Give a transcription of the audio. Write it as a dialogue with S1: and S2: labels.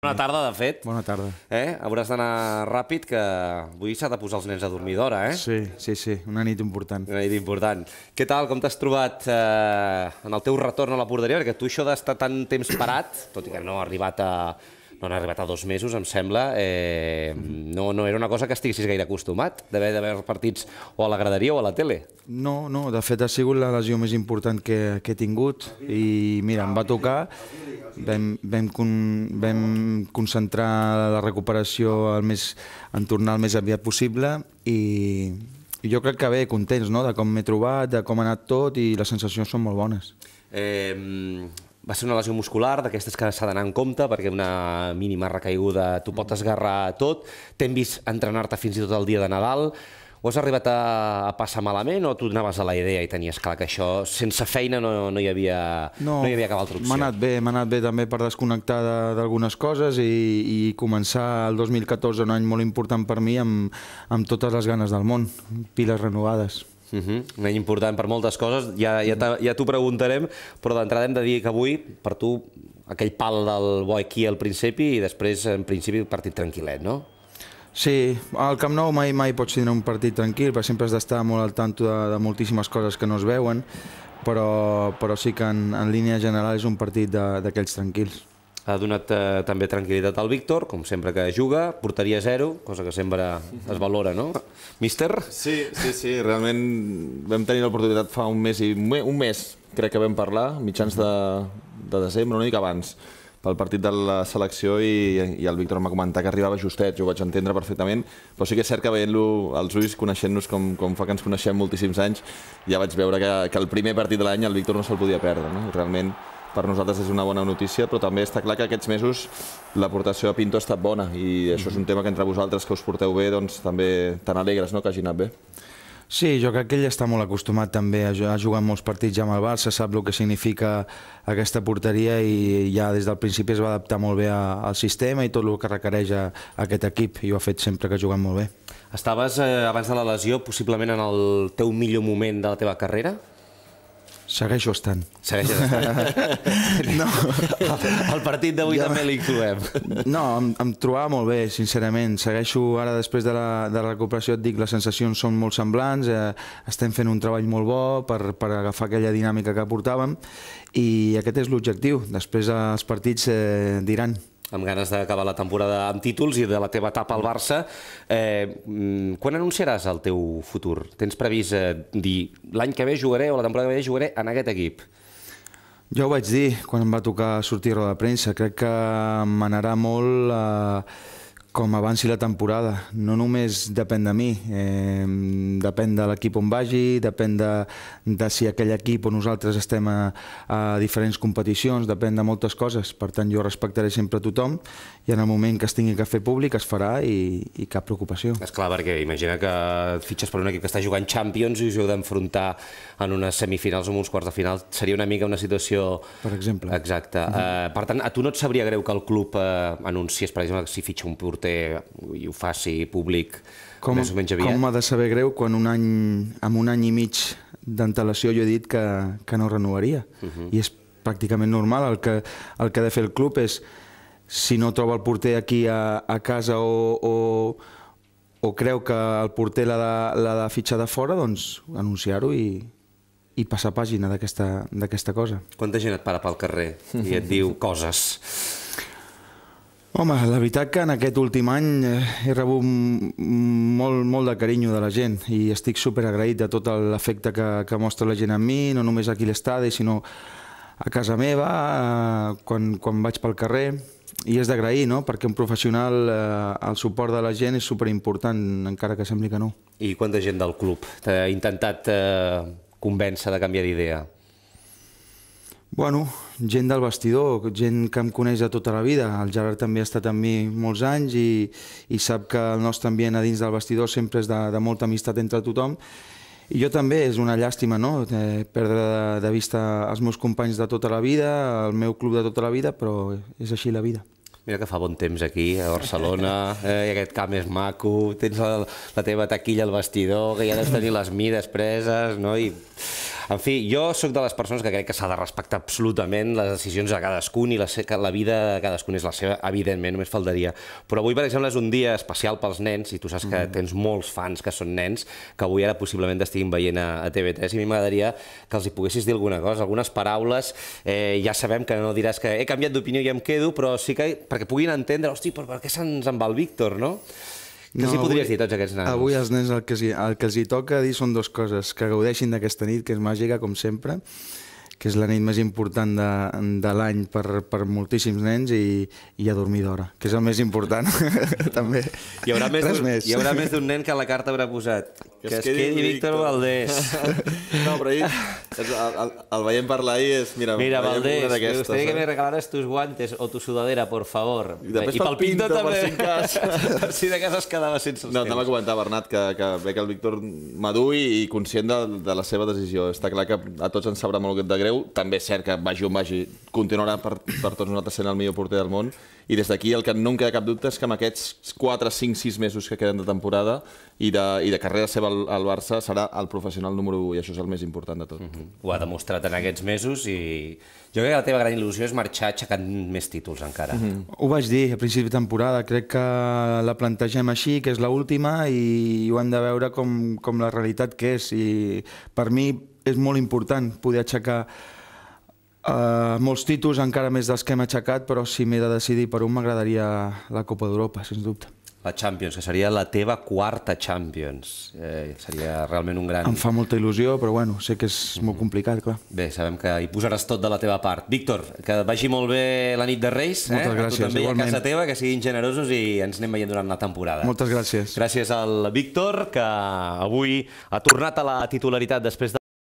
S1: Bona tarda, de fet. Bona tarda. Eh? Hauràs d'anar ràpid, que avui s'ha de posar els nens a dormir d'hora, eh? Sí, sí, sí, una nit important. Una nit important. Què tal, com t'has trobat eh, en el teu retorn a la porteria? Perquè tu això d'estar tant temps parat, tot i que no ha arribat a, no han arribat a dos mesos, em sembla. Eh, no, no era una cosa que estiguessis gaire acostumat d'haver d'haver partits o a la graderia o a la tele.
S2: No, no, de fet ha sigut la lesió més important que, que he tingut i mira, em va tocar, vam, vam, con, vam concentrar la recuperació el més, en tornar el més aviat possible i, i jo crec que bé, contents no? de com m'he trobat, de com ha anat tot i les sensacions són molt bones.
S1: Eh, va ser una lesió muscular, d'aquestes que s'ha d'anar en compte, perquè una mínima recaiguda t'ho pot esgarrar tot. T'hem vist entrenar-te fins i tot el dia de Nadal. Ho has arribat a, passar malament o tu anaves a la idea i tenies clar que això, sense feina, no, no, hi, havia, no, no hi havia cap altra opció? M'ha anat
S2: bé, m'ha anat bé també per desconnectar d'algunes de, coses i, i començar el 2014, un any molt important per mi, amb, amb totes les ganes del món, piles renovades.
S1: Uh -huh. Un any important per moltes coses, ja, ja t'ho ja preguntarem, però d'entrada hem de dir que avui, per tu, aquell pal del bo aquí al principi i després, en principi, partit tranquil·let, no?
S2: Sí, al Camp Nou mai mai pots tenir un partit tranquil, perquè sempre has d'estar molt al tanto de, de moltíssimes coses que no es veuen, però, però sí que en, en línia general és un partit d'aquells tranquils
S1: ha donat eh, també tranquil·litat al Víctor, com sempre que juga, portaria zero, cosa que sempre es valora, no? Mister? Sí, sí, sí, realment vam tenir l'oportunitat fa un mes i un mes, crec que vam parlar, mitjans de, de desembre, una mica abans, pel partit de la selecció i, i el Víctor em va comentar que arribava justet, jo ho vaig entendre perfectament, però sí que és cert que veient-lo als ulls, coneixent-nos com, com fa que ens coneixem moltíssims anys, ja vaig veure que, que el primer partit de l'any el Víctor no se'l podia perdre, no? Realment per nosaltres és una bona notícia, però també està clar que aquests mesos l'aportació de Pinto ha estat bona i això és un tema que entre vosaltres que us porteu bé, doncs també tan alegres no? que hagi
S2: anat bé. Sí, jo crec que ell està molt acostumat també a jugar molts partits ja amb el Barça, sap el que significa aquesta porteria i ja des del principi es va adaptar molt bé al sistema i tot el que requereix aquest equip i ho ha fet sempre que ha jugat molt bé.
S1: Estaves, eh, abans de la lesió, possiblement en el teu millor moment de la teva carrera?
S2: Segueixo estant.
S1: Segueixo estant.
S2: no. El partit d'avui ja... també li trobem. No, em, em trobava molt bé, sincerament. Segueixo ara, després de la, de la recuperació, et dic, les sensacions són molt semblants, eh, estem fent un treball molt bo per, per agafar aquella dinàmica que portàvem i aquest és l'objectiu. Després els partits eh, diran
S1: amb ganes d'acabar la temporada amb títols i de la teva etapa al Barça. Eh, mm, quan anunciaràs el teu futur? Tens previst eh, dir l'any que ve jugaré o la temporada que ve jugaré en aquest equip?
S2: Jo ho vaig dir quan em va tocar sortir a roda de premsa. Crec que m'anarà molt... Eh com avanci la temporada. No només depèn de mi, eh, depèn de l'equip on vagi, depèn de, de si aquell equip o nosaltres estem a, a diferents competicions, depèn de moltes coses. Per tant, jo respectaré sempre tothom i en el moment que es tingui que fer públic es farà i, i cap preocupació.
S1: És clar, perquè imagina que et fitxes per un equip que està jugant Champions i us heu d'enfrontar en unes semifinals o en uns quarts de final. Seria una mica una situació... Per exemple. Exacte. Uh per tant, a tu no et sabria greu que el club eh, anunciés, per exemple, si fitxa un porter surte i ho faci públic com, més o menys aviat. Com m'ha
S2: de saber greu quan un any, amb un any i mig d'antelació jo he dit que, que no renovaria. Uh mhm. -huh. I és pràcticament normal. El que, el que ha de fer el club és, si no troba el porter aquí a, a casa o, o, o creu que el porter l'ha de, de fitxar de fora, doncs anunciar-ho i, i passar pàgina d'aquesta cosa.
S1: Quanta gent et para pel carrer i et diu coses?
S2: Home, la veritat que en aquest últim any eh, he rebut molt, molt de carinyo de la gent i estic superagraït de tot l'efecte que, que mostra la gent en mi, no només aquí a l'estadi, sinó a casa meva, eh, quan, quan vaig pel carrer. I és d'agrair, no?, perquè un professional, eh, el suport de la gent és superimportant, encara que sembli que no. I
S1: quanta gent del club t'ha intentat convèncer de canviar d'idea?
S2: Bueno, gent del vestidor, gent que em coneix de tota la vida. El Gerard també ha estat amb mi molts anys i, i sap que el nostre ambient a dins del vestidor sempre és de, de molta amistat entre tothom. I jo també, és una llàstima, no?, de eh, perdre de, de vista els meus companys de tota la vida, el meu club de tota la vida, però és així la vida.
S1: Mira que fa bon temps aquí, a Barcelona, eh, i aquest camp és maco, tens la, la teva taquilla al vestidor, que ja has de tenir les mides preses, no?, i en fi, jo sóc de les persones que crec que s'ha de respectar absolutament les decisions de cadascun i la, la vida de cadascun és la seva, evidentment, només faltaria. Però avui, per exemple, és un dia especial pels nens i tu saps que mm -hmm. tens molts fans que són nens que avui ara possiblement t'estiguin veient a, a TV3 i a mi m'agradaria que els hi poguessis dir alguna cosa, algunes paraules. Eh, ja sabem que no diràs que he canviat d'opinió i em quedo, però sí que perquè puguin entendre, hosti, però per què se'ns en va el Víctor, no?
S2: Què no, els podries avui, dir
S1: tots aquests nens? Avui els
S2: nens el que, el que els hi toca dir són dues coses, que gaudeixin d'aquesta nit, que és màgica, com sempre, que és la nit més important de, de l'any per, per moltíssims nens i, i a dormir d'hora, que és el més important, també. Hi haurà més més. hi haurà més
S1: d'un nen que a la carta haurà posat. Que, que es, quedi, quedi Víctor Valdés. no, però ahir el, el, el veiem parlar i és... Mira, mira Valdés, me gustaría que eh? me regalaras tus guantes o tu sudadera, por favor. I, I pel Pinto, pinto també. si, de casa es quedava sense els No, t'ha comentat, comentar, Bernat, que, que ve que el Víctor madur i conscient de, de la seva decisió. Està clar que a tots ens sabrà molt de greu Bernabéu. També és cert que vagi on vagi, continuarà per, per tots nosaltres sent el millor porter del món. I des d'aquí el que no em queda cap dubte és que amb aquests 4, 5, 6 mesos que queden de temporada i de, i de carrera seva al, al Barça serà el professional número 1 i això és el més important de tot. Mm -hmm. Ho ha demostrat en aquests mesos i jo crec que la teva gran il·lusió és marxar aixecant més títols encara. Mm -hmm.
S2: Ho vaig dir a principi de temporada, crec que la plantegem així, que és l'última i ho hem de veure com, com la realitat que és i per mi és molt important poder aixecar Uh, molts títols, encara més dels que hem aixecat, però si m'he de decidir per un m'agradaria la Copa d'Europa, sens dubte.
S1: La Champions, que seria la teva quarta Champions. Eh,
S2: seria realment un gran... Em fa molta il·lusió, però bueno, sé que és mm -hmm. molt complicat, clar.
S1: Bé, sabem que hi posaràs tot de la teva part. Víctor, que vagi molt bé la nit de Reis. Eh? Moltes eh? gràcies, a també igualment. a casa teva, que siguin generosos i ens anem veient durant la temporada.
S2: Moltes gràcies.
S1: Gràcies al Víctor, que avui ha tornat a la titularitat després de